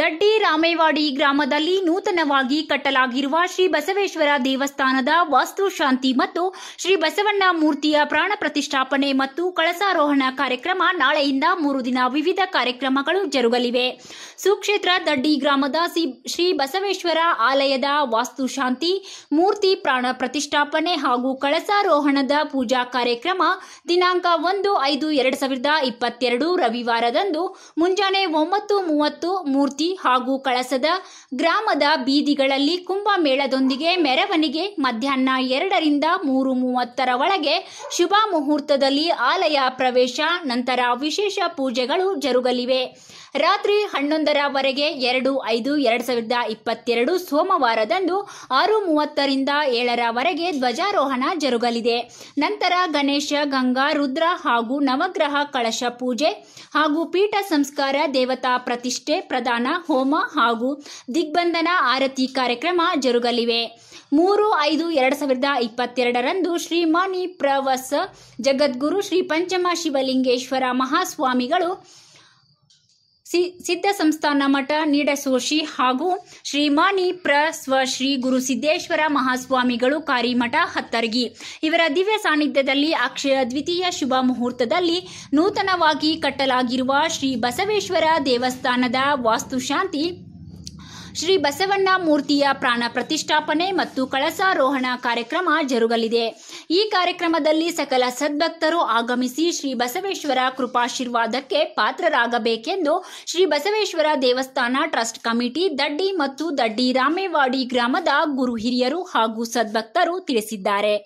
ದಡ್ಡಿ ರಾಮೇವಾಡಿ ಗ್ರಾಮದಲ್ಲಿ ನೂತನವಾಗಿ ಕಟ್ಟಲಾಗಿರುವ ಶ್ರೀ ಬಸವೇಶ್ವರ ದೇವಸ್ಥಾನದ ವಾಸ್ತುಶಾಂತಿ ಮತ್ತು ಶ್ರೀ ಬಸವಣ್ಣ ಮೂರ್ತಿಯ ಪ್ರಾಣ ಪ್ರತಿಷ್ಠಾಪನೆ ಮತ್ತು ಕಳಸಾರೋಹಣ ಕಾರ್ಯಕ್ರಮ ನಾಳೆಯಿಂದ ಮೂರು ದಿನ ವಿವಿಧ ಕಾರ್ಯಕ್ರಮಗಳು ಜರುಗಲಿವೆ ಸುಕ್ಷೇತ್ರ ದಡ್ಡಿ ಗ್ರಾಮದ ಶ್ರೀ ಬಸವೇಶ್ವರ ಆಲಯದ ವಾಸ್ತುಶಾಂತಿ ಮೂರ್ತಿ ಪ್ರಾಣ ಪ್ರತಿಷ್ಠಾಪನೆ ಹಾಗೂ ಕಳಸಾರೋಹಣದ ಪೂಜಾ ಕಾರ್ಯಕ್ರಮ ದಿನಾಂಕ ಒಂದು ಐದು ಎರಡು ಸಾವಿರದ ಇಪ್ಪತ್ತೆರಡು ರವಿವಾರದಂದು ಮುಂಜಾನೆ ಒಂಬತ್ತು ಮೂವತ್ತು ಮೂರ್ತಿ ಮೂರ್ತಿ ಹಾಗೂ ಕಳಸದ ಗ್ರಾಮದ ಬೀದಿಗಳಲ್ಲಿ ಕುಂಭಮೇಳದೊಂದಿಗೆ ಮೆರವಣಿಗೆ ಮಧ್ಯಾಹ್ನ ಎರಡರಿಂದ ಮೂರು ಮೂವತ್ತರ ಒಳಗೆ ಶುಭ ಮುಹೂರ್ತದಲ್ಲಿ ಆಲಯ ಪ್ರವೇಶ ನಂತರ ವಿಶೇಷ ಪೂಜೆಗಳು ಜರುಗಲಿವೆ ರಾತ್ರಿ ಹನ್ನೊಂದರವರೆಗೆ ಎರಡು ಐದು ಎರಡು ಸಾವಿರದ ಇಪ್ಪತ್ತೆರಡು ಸೋಮವಾರದಂದು ಆರು ಮೂವತ್ತರಿಂದ ಏಳರವರೆಗೆ ಧ್ವಜಾರೋಹಣ ಜರುಗಲಿದೆ ನಂತರ ಗಣೇಶ ಗಂಗಾ ರುದ್ರ ಹಾಗೂ ನವಗ್ರಹ ಕಳಶ ಪೂಜೆ ಹಾಗೂ ಪೀಠ ಸಂಸ್ಕಾರ ದೇವತಾ ಪ್ರತಿಷ್ಠೆ ಪ್ರದಾನ ಹೋಮ ಹಾಗೂ ದಿಗ್ಬಂಧನ ಆರತಿ ಕಾರ್ಯಕ್ರಮ ಜರುಗಲಿವೆ ಮೂರು ಐದು ಎರಡು ಸಾವಿರದ ಇಪ್ಪತ್ತೆರಡರಂದು ಶ್ರೀಮಾನಿ ಪ್ರವಸ ಜಗದ್ಗುರು ಶ್ರೀ ಪಂಚಮ ಶಿವಲಿಂಗೇಶ್ವರ ಮಹಾಸ್ವಾಮಿಗಳು ಸಿ ಸಿದ್ಧ ಸಂಸ್ಥಾನ ಮಠ ನೀಡಸೋಶಿ ಹಾಗೂ ಶ್ರೀಮಾನಿ ಪ್ರ ಸ್ವ ಶ್ರೀ ಗುರು ಸಿದ್ದೇಶ್ವರ ಮಹಾಸ್ವಾಮಿಗಳು ಕಾರಿಮಠ ಹತ್ತರ್ಗಿ ಇವರ ದಿವ್ಯ ಸಾನ್ನಿಧ್ಯದಲ್ಲಿ ಅಕ್ಷಯ ದ್ವಿತೀಯ ಶುಭ ಮುಹೂರ್ತದಲ್ಲಿ ನೂತನವಾಗಿ ಕಟ್ಟಲಾಗಿರುವ ಶ್ರೀ ಬಸವೇಶ್ವರ ದೇವಸ್ಥಾನದ ವಾಸ್ತುಶಾಂತಿ ಶ್ರೀ ಬಸವಣ್ಣ ಮೂರ್ತಿಯ ಪ್ರಾಣ ಪ್ರತಿಷ್ಠಾಪನೆ ಮತ್ತು ಕಳಸಾರೋಹಣ ಕಾರ್ಯಕ್ರಮ ಜರುಗಲಿದೆ ಈ ಕಾರ್ಯಕ್ರಮದಲ್ಲಿ ಸಕಲ ಸದ್ಭಕ್ತರು ಆಗಮಿಸಿ ಶ್ರೀ ಬಸವೇಶ್ವರ ಕೃಪಾಶೀರ್ವಾದಕ್ಕೆ ಪಾತ್ರರಾಗಬೇಕೆಂದು ಶ್ರೀ ಬಸವೇಶ್ವರ ದೇವಸ್ಥಾನ ಟ್ರಸ್ಟ್ ಕಮಿಟಿ ದಡ್ಡಿ ಮತ್ತು ದಡ್ಡಿ ರಾಮೇವಾಡಿ ಗ್ರಾಮದ ಗುರು ಹಿರಿಯರು ಹಾಗೂ ಸದ್ಭಕ್ತರು ತಿಳಿಸಿದ್ದಾರೆ